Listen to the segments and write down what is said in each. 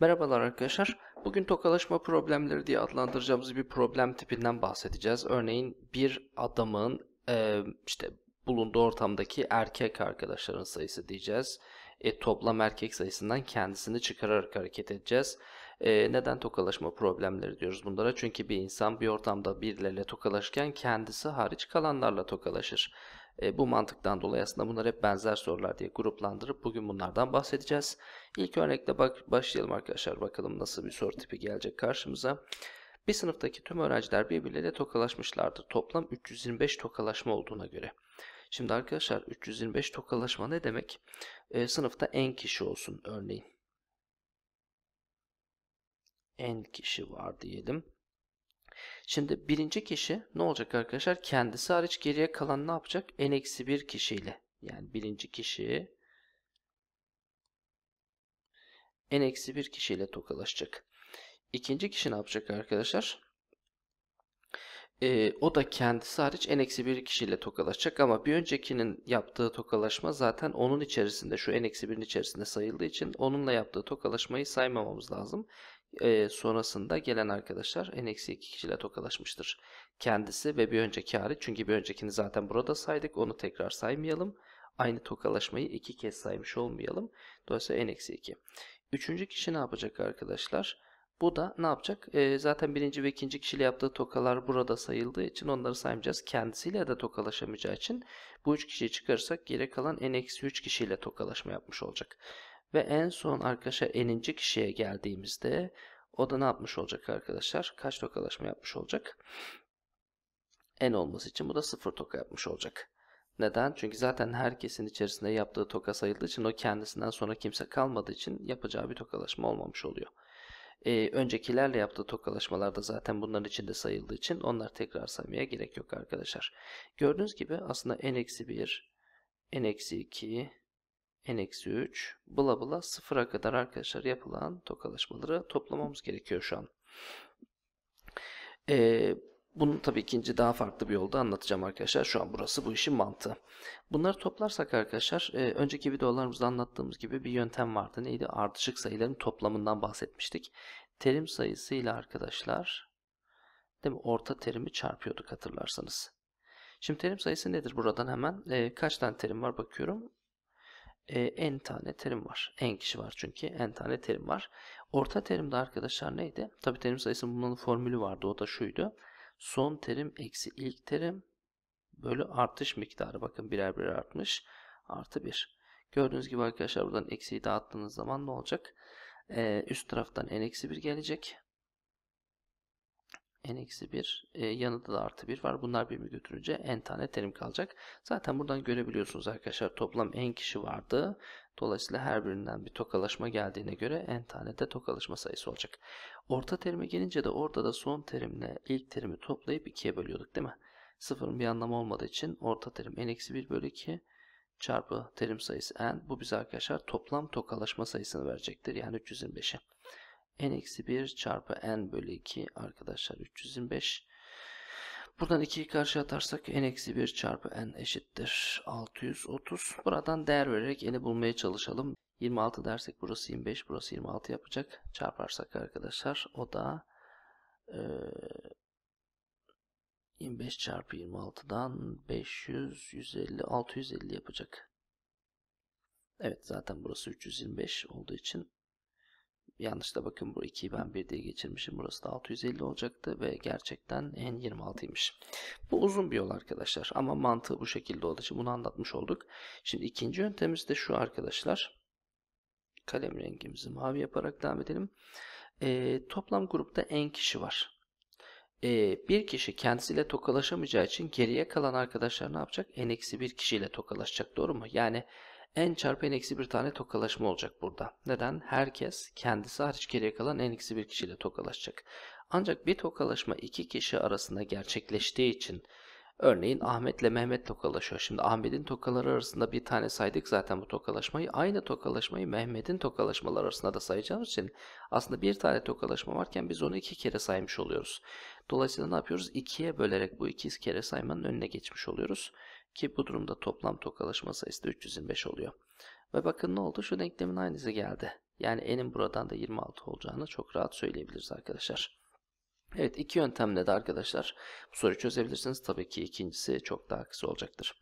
Merhabalar arkadaşlar. Bugün tokalaşma problemleri diye adlandıracağımız bir problem tipinden bahsedeceğiz. Örneğin bir adamın e, işte bulunduğu ortamdaki erkek arkadaşların sayısı diyeceğiz. E, toplam erkek sayısından kendisini çıkararak hareket edeceğiz. E, neden tokalaşma problemleri diyoruz bunlara? Çünkü bir insan bir ortamda birileriyle tokalaşırken kendisi hariç kalanlarla tokalaşır. E, bu mantıktan dolayı aslında bunlar hep benzer sorular diye gruplandırıp bugün bunlardan bahsedeceğiz. İlk örnekle bak başlayalım arkadaşlar. Bakalım nasıl bir soru tipi gelecek karşımıza. Bir sınıftaki tüm öğrenciler birbirleriyle tokalaşmışlardır. Toplam 325 tokalaşma olduğuna göre. Şimdi arkadaşlar 325 tokalaşma ne demek? E, sınıfta en kişi olsun örneğin. En kişi var diyelim. Şimdi birinci kişi ne olacak arkadaşlar? Kendisi hariç geriye kalan ne yapacak? N-1 kişiyle. Yani birinci kişi N-1 kişiyle tokalaşacak. İkinci kişi ne yapacak arkadaşlar? Ee, o da kendisi hariç N-1 kişiyle tokalaşacak ama bir öncekinin yaptığı tokalaşma zaten onun içerisinde şu N-1'in içerisinde sayıldığı için onunla yaptığı tokalaşmayı saymamamız lazım e, sonrasında gelen arkadaşlar en eksi 2 kişiyle tokalaşmıştır. Kendisi ve bir önceki hariç çünkü bir öncekini zaten burada saydık onu tekrar saymayalım. Aynı tokalaşmayı iki kez saymış olmayalım. Dolayısıyla eksi 2 Üçüncü kişi ne yapacak arkadaşlar? Bu da ne yapacak? E, zaten birinci ve ikinci kişiyle yaptığı tokalar burada sayıldığı için onları saymayacağız. Kendisiyle de tokalaşamayacağı için bu üç kişiyi çıkarırsak geri kalan en eksi 3 kişiyle tokalaşma yapmış olacak. Ve en son arkadaşlar eninci kişiye geldiğimizde o da ne yapmış olacak arkadaşlar? Kaç tokalaşma yapmış olacak? En olması için bu da sıfır toka yapmış olacak. Neden? Çünkü zaten herkesin içerisinde yaptığı toka sayıldığı için o kendisinden sonra kimse kalmadığı için yapacağı bir tokalaşma olmamış oluyor. Ee, öncekilerle yaptığı tokalaşmalarda zaten bunların içinde sayıldığı için onlar tekrar saymaya gerek yok arkadaşlar. Gördüğünüz gibi aslında n-1, n-2, n-3 bula bula sıfıra kadar arkadaşlar yapılan tokalaşmaları toplamamız gerekiyor şu an. Ee, bunu tabii ikinci daha farklı bir yolda anlatacağım arkadaşlar. Şu an burası bu işin mantığı. Bunları toplarsak arkadaşlar e, önceki videolarımızda anlattığımız gibi bir yöntem vardı. Neydi? Ardışık sayıların toplamından bahsetmiştik. Terim sayısıyla arkadaşlar değil mi? orta terimi çarpıyorduk hatırlarsanız. Şimdi terim sayısı nedir buradan hemen? E, kaç tane terim var bakıyorum e, n tane terim var. en kişi var çünkü En tane terim var. Orta terimde arkadaşlar neydi? Tabi terim sayısının bunun formülü vardı o da şuydu. Son terim eksi ilk terim bölü artış miktarı bakın birer birer artmış artı bir. Gördüğünüz gibi arkadaşlar buradan eksiyi dağıttığınız zaman ne olacak? Ee, üst taraftan n eksi bir gelecek n eksi 1 e, yanında da artı 1 var. Bunlar birbirini götürünce n tane terim kalacak. Zaten buradan görebiliyorsunuz arkadaşlar toplam n kişi vardı. Dolayısıyla her birinden bir tokalaşma geldiğine göre n tane de tokalaşma sayısı olacak. Orta terime gelince de orada da son terimle ilk terimi toplayıp 2'ye bölüyorduk değil mi? Sıfırın bir anlamı olmadığı için orta terim n eksi 1 bölü 2 çarpı terim sayısı n. Bu bize arkadaşlar toplam tokalaşma sayısını verecektir. Yani 325'i n-1 çarpı n bölü 2 arkadaşlar 325. Buradan 2'yi karşı atarsak n-1 çarpı n eşittir 630. Buradan değer vererek n'i bulmaya çalışalım. 26 dersek burası 25 burası 26 yapacak. Çarparsak arkadaşlar o da e, 25 çarpı 26'dan 500 150 650 yapacak. Evet zaten burası 325 olduğu için Yanlışla bakın bu 2'yi ben 1 diye geçirmişim. Burası da 650 olacaktı ve gerçekten en 26'ymış. Bu uzun bir yol arkadaşlar ama mantığı bu şekilde olduğu için bunu anlatmış olduk. Şimdi ikinci yöntemimiz de şu arkadaşlar. Kalem rengimizi mavi yaparak devam edelim. Ee, toplam grupta en kişi var e, bir kişi kendisiyle tokalaşamayacağı için geriye kalan arkadaşlar ne yapacak? En n bir kişiyle tokalaşacak doğru mu? Yani n çarpı n eksi bir tane tokalaşma olacak burada. Neden? Herkes kendisi hariç geriye kalan n eksi bir kişiyle tokalaşacak. Ancak bir tokalaşma iki kişi arasında gerçekleştiği için Örneğin Ahmet ile Mehmet tokalaşıyor. Şimdi Ahmet'in tokaları arasında bir tane saydık zaten bu tokalaşmayı. Aynı tokalaşmayı Mehmet'in tokalaşmaları arasında da sayacağımız için aslında bir tane tokalaşma varken biz onu iki kere saymış oluyoruz. Dolayısıyla ne yapıyoruz? İkiye bölerek bu iki kere saymanın önüne geçmiş oluyoruz. Ki bu durumda toplam tokalaşma sayısı da 325 oluyor. Ve bakın ne oldu? Şu denklemin aynısı geldi. Yani n'in buradan da 26 olacağını çok rahat söyleyebiliriz arkadaşlar. Evet iki yöntemle de arkadaşlar bu soruyu çözebilirsiniz. Tabii ki ikincisi çok daha kısa olacaktır.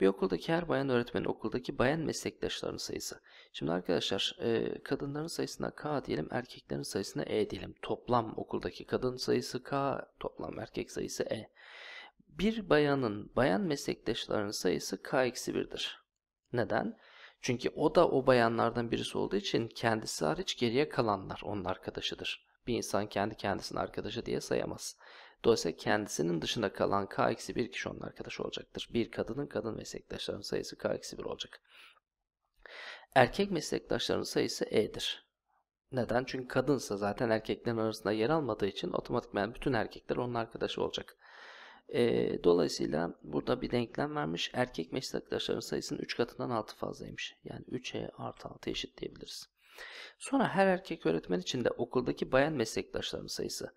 Bir okuldaki her bayan öğretmenin okuldaki bayan meslektaşlarının sayısı. Şimdi arkadaşlar e, kadınların sayısına K diyelim erkeklerin sayısına E diyelim. Toplam okuldaki kadın sayısı K toplam erkek sayısı E bir bayanın bayan meslektaşlarının sayısı K-1'dir. Neden? Çünkü o da o bayanlardan birisi olduğu için kendisi hariç geriye kalanlar onun arkadaşıdır. Bir insan kendi kendisinin arkadaşı diye sayamaz. Dolayısıyla kendisinin dışında kalan K-1 kişi onun arkadaşı olacaktır. Bir kadının kadın meslektaşlarının sayısı K-1 olacak. Erkek meslektaşlarının sayısı E'dir. Neden? Çünkü kadınsa zaten erkeklerin arasında yer almadığı için otomatikman bütün erkekler onun arkadaşı olacak. E, dolayısıyla burada bir denklem vermiş. Erkek meslektaşların sayısının 3 katından 6 fazlaymış. Yani 3'e artı 6 eşit diyebiliriz. Sonra her erkek öğretmen için de okuldaki bayan meslektaşların sayısı.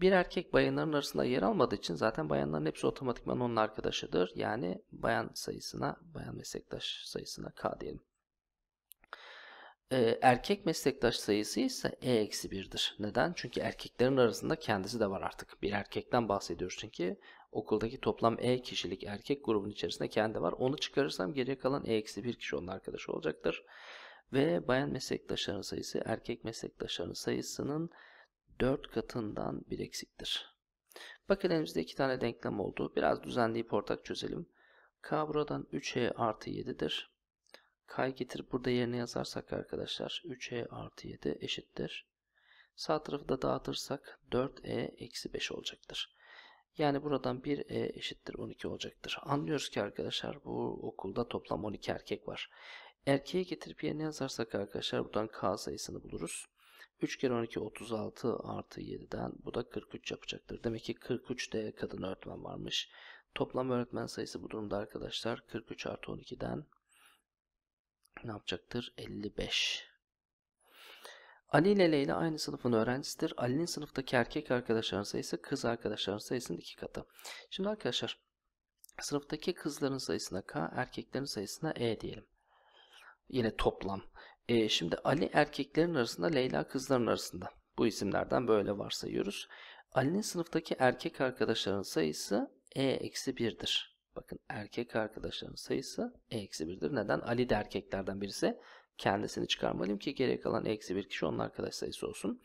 Bir erkek bayanların arasında yer almadığı için zaten bayanların hepsi otomatikman onun arkadaşıdır. Yani bayan sayısına, bayan meslektaş sayısına K diyelim. Ee, erkek meslektaş sayısı ise E-1'dir. Neden? Çünkü erkeklerin arasında kendisi de var artık. Bir erkekten bahsediyoruz çünkü okuldaki toplam E kişilik erkek grubun içerisinde kendi var. Onu çıkarırsam geriye kalan E-1 kişi onun arkadaşı olacaktır. Ve bayan meslektaşlarının sayısı erkek meslektaşlarının sayısının 4 katından bir eksiktir. Bakın elimizde iki tane denklem oldu. Biraz düzenleyip ortak çözelim. K buradan 3E artı 7'dir. K'yı getirip burada yerine yazarsak arkadaşlar 3E artı 7 eşittir. Sağ tarafı da dağıtırsak 4E eksi 5 olacaktır. Yani buradan 1 e, eşittir 12 olacaktır. Anlıyoruz ki arkadaşlar bu okulda toplam 12 erkek var. Erkeği getirip yerine yazarsak arkadaşlar buradan k sayısını buluruz. 3 kere 12 36 artı 7'den bu da 43 yapacaktır. Demek ki 43 de kadın öğretmen varmış. Toplam öğretmen sayısı bu durumda arkadaşlar 43 artı 12'den ne yapacaktır? 55. Ali ile Leyla aynı sınıfın öğrencisidir. Ali'nin sınıftaki erkek arkadaşların sayısı kız arkadaşların sayısının iki katı. Şimdi arkadaşlar sınıftaki kızların sayısına K, erkeklerin sayısına E diyelim. Yine toplam. E, şimdi Ali erkeklerin arasında, Leyla kızların arasında. Bu isimlerden böyle varsayıyoruz. Ali'nin sınıftaki erkek arkadaşların sayısı E-1'dir. Bakın erkek arkadaşların sayısı E-1'dir. Neden? Ali de erkeklerden birisi kendisini çıkarmalıyım ki geriye kalan eksi bir kişi onun arkadaş sayısı olsun.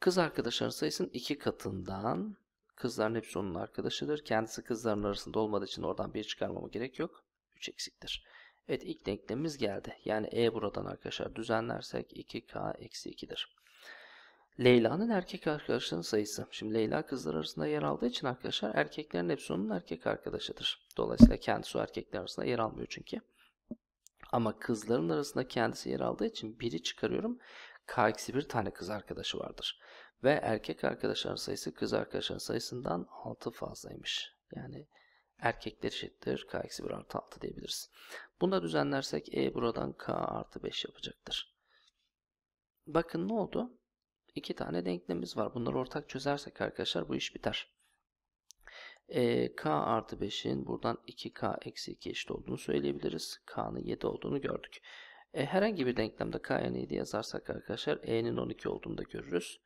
Kız arkadaşların sayısının iki katından kızların hepsi onun arkadaşıdır. Kendisi kızların arasında olmadığı için oradan bir çıkarmama gerek yok. 3 eksiktir. Evet ilk denklemimiz geldi. Yani E buradan arkadaşlar düzenlersek 2K eksi 2'dir. Leyla'nın erkek arkadaşlarının sayısı. Şimdi Leyla kızlar arasında yer aldığı için arkadaşlar erkeklerin hepsi onun erkek arkadaşıdır. Dolayısıyla kendisi o erkekler arasında yer almıyor çünkü. Ama kızların arasında kendisi yer aldığı için biri çıkarıyorum. K eksi bir tane kız arkadaşı vardır. Ve erkek arkadaşların sayısı kız arkadaşların sayısından 6 fazlaymış. Yani erkekler eşittir K eksi 1 artı 6 diyebiliriz. Bunu da düzenlersek E buradan K artı 5 yapacaktır. Bakın ne oldu? İki tane denklemimiz var. Bunları ortak çözersek arkadaşlar bu iş biter. E, k artı 5'in buradan 2k eksi 2 eşit olduğunu söyleyebiliriz. k'nın 7 olduğunu gördük. E, herhangi bir denklemde k'ya neydi yazarsak arkadaşlar e'nin 12 olduğunu da görürüz.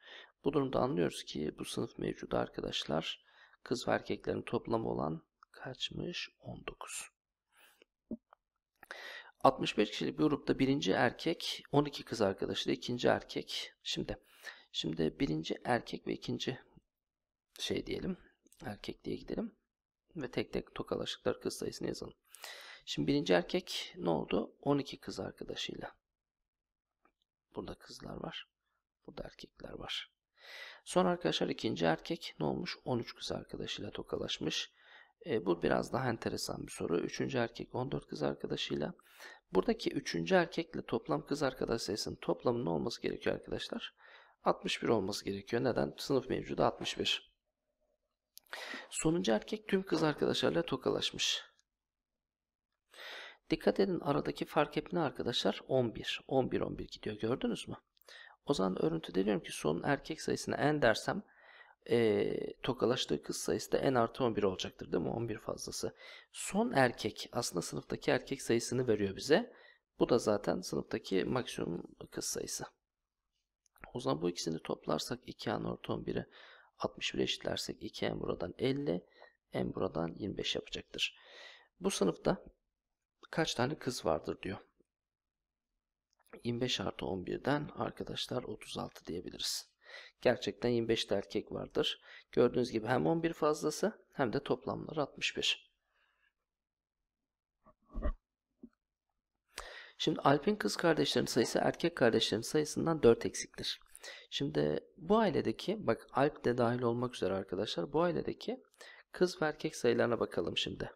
Bu durumda anlıyoruz ki bu sınıf mevcudu arkadaşlar kız ve erkeklerin toplamı olan kaçmış? 19. 65 kişilik bir grupta birinci erkek, 12 kız arkadaşı da ikinci erkek. Şimdi şimdi birinci erkek ve ikinci şey diyelim erkek diye gidelim. Ve tek tek tokalaşıklar kız sayısını yazalım. Şimdi birinci erkek ne oldu? 12 kız arkadaşıyla. Burada kızlar var. Burada erkekler var. Sonra arkadaşlar ikinci erkek ne olmuş? 13 kız arkadaşıyla tokalaşmış. E, bu biraz daha enteresan bir soru. Üçüncü erkek 14 kız arkadaşıyla. Buradaki üçüncü erkekle toplam kız arkadaş sayısının ne olması gerekiyor arkadaşlar? 61 olması gerekiyor. Neden? Sınıf mevcuda 61. Sonuncu erkek tüm kız arkadaşlarıyla tokalaşmış. Dikkat edin aradaki fark hep ne arkadaşlar? 11. 11 11 gidiyor gördünüz mü? O zaman örüntüde diyorum ki son erkek sayısına en dersem e, tokalaştığı kız sayısı da en artı 11 olacaktır değil mi? 11 fazlası. Son erkek aslında sınıftaki erkek sayısını veriyor bize. Bu da zaten sınıftaki maksimum kız sayısı. O zaman bu ikisini toplarsak 2 n artı 11'i 61 eşitlersek 2 m buradan 50 m buradan 25 yapacaktır. Bu sınıfta kaç tane kız vardır diyor. 25 artı 11'den arkadaşlar 36 diyebiliriz. Gerçekten 25 de erkek vardır. Gördüğünüz gibi hem 11 fazlası hem de toplamları 61. Şimdi Alp'in kız kardeşlerin sayısı erkek kardeşlerin sayısından 4 eksiktir. Şimdi bu ailedeki bak Alp de dahil olmak üzere arkadaşlar bu ailedeki kız ve erkek sayılarına bakalım şimdi.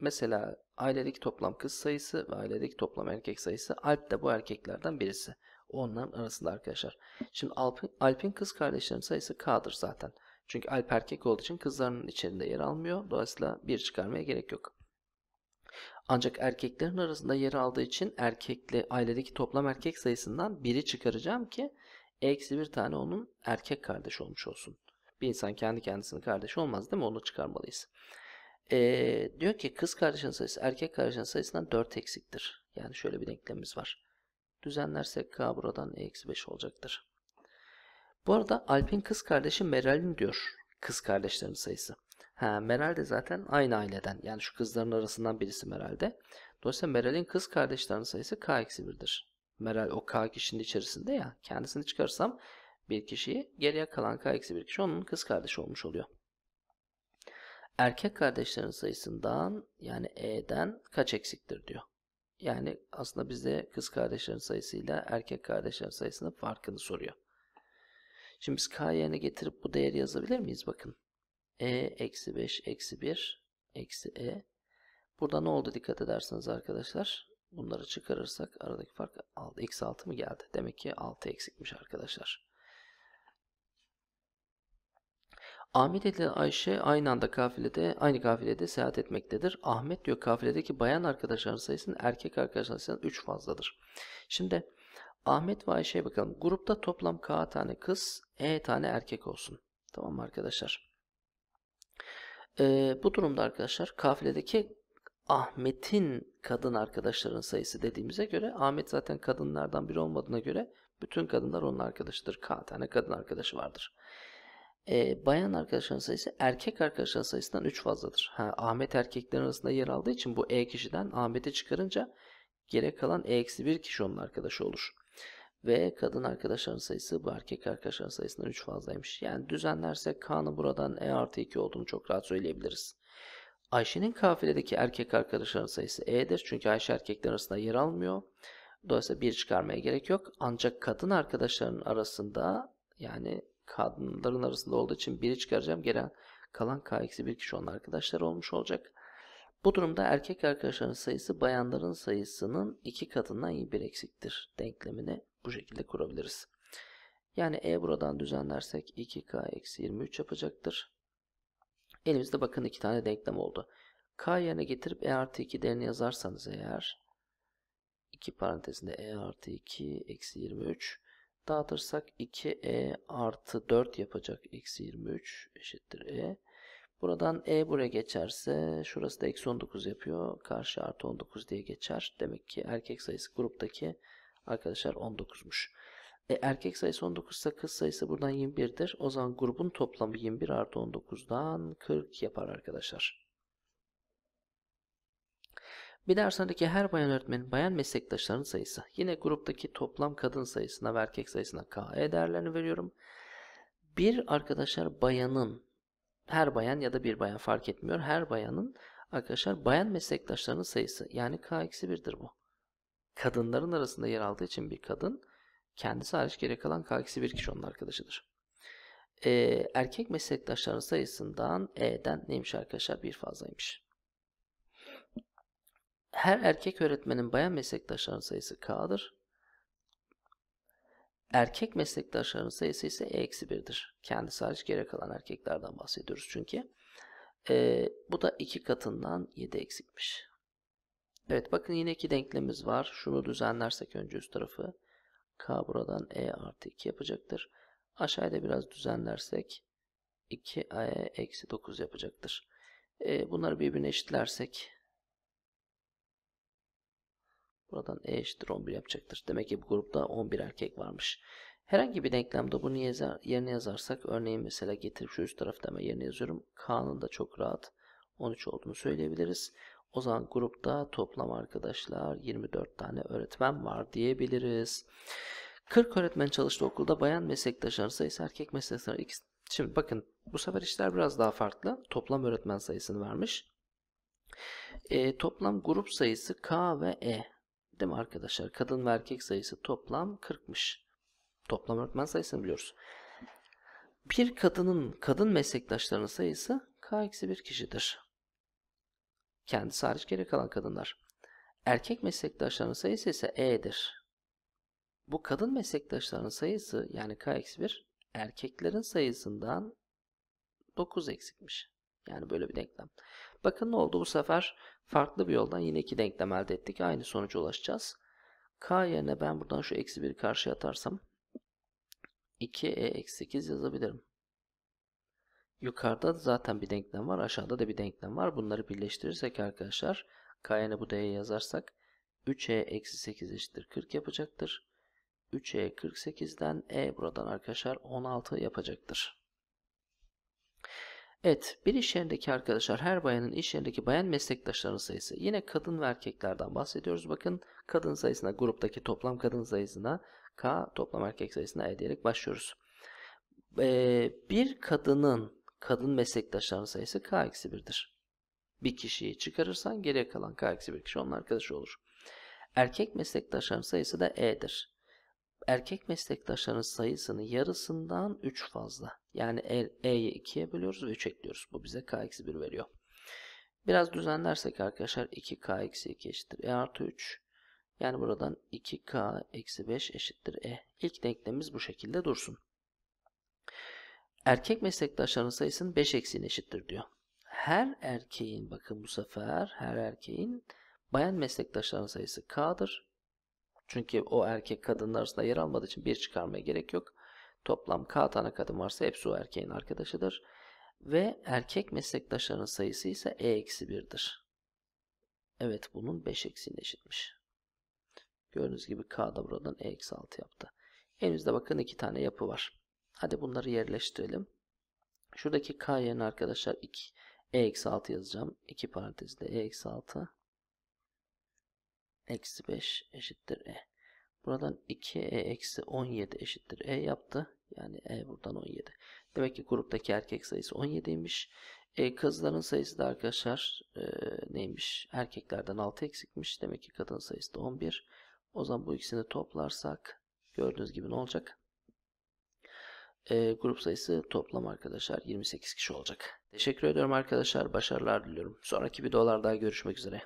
Mesela ailedeki toplam kız sayısı ve ailedeki toplam erkek sayısı Alp de bu erkeklerden birisi. Onların arasında arkadaşlar. Şimdi Alp'in Alp kız kardeşlerinin sayısı K'dır zaten. Çünkü Alp erkek olduğu için kızlarının içinde yer almıyor. Dolayısıyla bir çıkarmaya gerek yok. Ancak erkeklerin arasında yer aldığı için erkekli ailedeki toplam erkek sayısından biri çıkaracağım ki Eksi bir tane onun erkek kardeşi olmuş olsun. Bir insan kendi kendisinin kardeşi olmaz değil mi? Onu çıkarmalıyız. Ee, diyor ki kız kardeşin sayısı erkek kardeşin sayısından 4 eksiktir. Yani şöyle bir denklemimiz var. Düzenlersek k buradan e eksi 5 olacaktır. Bu arada Alp'in kız kardeşi Meral'in diyor kız kardeşlerin sayısı. Ha, Meral de zaten aynı aileden. Yani şu kızların arasından birisi Meral de. Dolayısıyla Meral'in kız kardeşlerinin sayısı K-1'dir. eksi Meral o K kişinin içerisinde ya kendisini çıkarsam bir kişiyi geriye kalan K eksi bir kişi onun kız kardeşi olmuş oluyor. Erkek kardeşlerin sayısından yani E'den kaç eksiktir diyor. Yani aslında bize kız kardeşlerin sayısıyla erkek kardeşlerin sayısının farkını soruyor. Şimdi biz K yerine getirip bu değeri yazabilir miyiz? Bakın. E eksi 5 eksi 1 eksi E. Burada ne oldu dikkat ederseniz arkadaşlar. Bunları çıkarırsak aradaki fark 6, eksi 6 mı geldi? Demek ki 6 eksikmiş arkadaşlar. Ahmet ile Ayşe aynı anda kafilede, aynı kafilede seyahat etmektedir. Ahmet diyor kafiledeki bayan arkadaşların sayısının erkek arkadaşların sayısının 3 fazladır. Şimdi Ahmet ve Ayşe'ye bakalım. Grupta toplam K tane kız, E tane erkek olsun. Tamam mı arkadaşlar? Ee, bu durumda arkadaşlar kafiledeki Ahmet'in kadın arkadaşların sayısı dediğimize göre Ahmet zaten kadınlardan biri olmadığına göre bütün kadınlar onun arkadaşıdır. K tane kadın arkadaşı vardır. E, bayan arkadaşların sayısı erkek arkadaşların sayısından 3 fazladır. Ha, Ahmet erkeklerin arasında yer aldığı için bu E kişiden Ahmet'i çıkarınca gerek kalan E-1 kişi onun arkadaşı olur. Ve kadın arkadaşların sayısı bu erkek arkadaşların sayısından 3 fazlaymış. Yani düzenlersek K'nın buradan E artı 2 olduğunu çok rahat söyleyebiliriz. Ayşe'nin kafiledeki erkek arkadaşların sayısı E'dir. Çünkü Ayşe erkekler arasında yer almıyor. Dolayısıyla bir çıkarmaya gerek yok. Ancak kadın arkadaşların arasında yani kadınların arasında olduğu için biri çıkaracağım. Gelen kalan K-1 kişi onun arkadaşları olmuş olacak. Bu durumda erkek arkadaşların sayısı bayanların sayısının iki katından bir eksiktir. Denklemini bu şekilde kurabiliriz. Yani E buradan düzenlersek 2K-23 yapacaktır. Elimizde bakın iki tane denklem oldu. K yerine getirip E artı 2 değerini yazarsanız eğer 2 parantezinde E artı 2 eksi 23 dağıtırsak 2E artı 4 yapacak eksi 23 eşittir E. Buradan E buraya geçerse şurası da eksi 19 yapıyor. Karşı artı 19 diye geçer. Demek ki erkek sayısı gruptaki arkadaşlar 19'muş. E, erkek sayısı 19 ise kız sayısı buradan 21'dir. O zaman grubun toplamı 21 artı 19'dan 40 yapar arkadaşlar. Bir dershanedeki her bayan öğretmenin bayan meslektaşlarının sayısı. Yine gruptaki toplam kadın sayısına ve erkek sayısına KE değerlerini veriyorum. Bir arkadaşlar bayanın, her bayan ya da bir bayan fark etmiyor. Her bayanın arkadaşlar bayan meslektaşlarının sayısı. Yani K-1'dir bu. Kadınların arasında yer aldığı için bir kadın Kendisi hariç geri kalan KX'i bir kişi onun arkadaşıdır. E, erkek meslektaşların sayısından E'den neymiş arkadaşlar? Bir fazlaymış. Her erkek öğretmenin bayan meslektaşlarının sayısı K'dır. Erkek meslektaşların sayısı ise E-1'dir. Kendisi hariç geri kalan erkeklerden bahsediyoruz çünkü. E, bu da 2 katından 7 eksikmiş. Evet bakın yine iki denklemimiz var. Şunu düzenlersek önce üst tarafı. K buradan E artı 2 yapacaktır. Aşağıda biraz düzenlersek 2A eksi 9 yapacaktır. E, bunları birbirine eşitlersek buradan E eşittir 11 yapacaktır. Demek ki bu grupta 11 erkek varmış. Herhangi bir denklemde bunu yerine yazarsak örneğin mesela getirip şu üst tarafta yerine yazıyorum. K'nın da çok rahat 13 olduğunu söyleyebiliriz. O zaman grupta toplam arkadaşlar 24 tane öğretmen var diyebiliriz. 40 öğretmen çalıştı okulda bayan meslektaşların sayısı erkek meslektaşları ikisi. Şimdi bakın bu sefer işler biraz daha farklı. Toplam öğretmen sayısını vermiş. E, toplam grup sayısı K ve E. Değil mi arkadaşlar? Kadın ve erkek sayısı toplam 40'mış. Toplam öğretmen sayısını biliyoruz. Bir kadının kadın meslektaşlarının sayısı K-1 kişidir. Kendisi hariç geri kalan kadınlar. Erkek meslektaşlarının sayısı ise E'dir. Bu kadın meslektaşlarının sayısı yani K-1 erkeklerin sayısından 9 eksikmiş. Yani böyle bir denklem. Bakın ne oldu bu sefer? Farklı bir yoldan yine iki denklem elde ettik. Aynı sonuca ulaşacağız. K yerine ben buradan şu eksi 1 karşıya atarsam 2E eksi 8 yazabilirim. Yukarıda zaten bir denklem var. Aşağıda da bir denklem var. Bunları birleştirirsek arkadaşlar k'ye bu d'ye yazarsak 3e eksi 8 eşittir 40 yapacaktır. 3e 48'den e buradan arkadaşlar 16 yapacaktır. Evet bir iş yerindeki arkadaşlar her bayanın iş yerindeki bayan meslektaşlarının sayısı. Yine kadın ve erkeklerden bahsediyoruz. Bakın kadın sayısına gruptaki toplam kadın sayısına k toplam erkek sayısına e diyerek başlıyoruz. Ee, bir kadının kadın meslektaşların sayısı K-1'dir. Bir kişiyi çıkarırsan geriye kalan K-1 kişi onun arkadaşı olur. Erkek meslektaşların sayısı da E'dir. Erkek meslektaşların sayısını yarısından 3 fazla. Yani e, E'yi 2'ye bölüyoruz ve 3 ekliyoruz. Bu bize K-1 veriyor. Biraz düzenlersek arkadaşlar 2K-2 eşittir E artı 3. Yani buradan 2K-5 eşittir E. İlk denklemimiz bu şekilde dursun. Erkek meslektaşların sayısının 5 eksiğine eşittir diyor. Her erkeğin bakın bu sefer her erkeğin bayan meslektaşların sayısı K'dır. Çünkü o erkek kadınlar arasında yer almadığı için bir çıkarmaya gerek yok. Toplam K tane kadın varsa hepsi o erkeğin arkadaşıdır. Ve erkek meslektaşların sayısı ise E eksi 1'dir. Evet bunun 5 eksiğine eşitmiş. Gördüğünüz gibi K da buradan E eksi 6 yaptı. Elimizde bakın iki tane yapı var. Hadi bunları yerleştirelim. Şuradaki k yerine arkadaşlar 2 e-6 eksi yazacağım. 2 parantezde e-6 eksi eksi 5 eşittir e. Buradan 2e eksi 17 eşittir e yaptı. Yani e buradan 17. Demek ki gruptaki erkek sayısı 17'ymiş. E, kızların sayısı da arkadaşlar e, neymiş? Erkeklerden 6 eksikmiş. Demek ki kadın sayısı da 11. O zaman bu ikisini toplarsak gördüğünüz gibi ne olacak? E, grup sayısı toplam arkadaşlar 28 kişi olacak. Teşekkür ediyorum arkadaşlar. Başarılar diliyorum. Sonraki videolarda görüşmek üzere.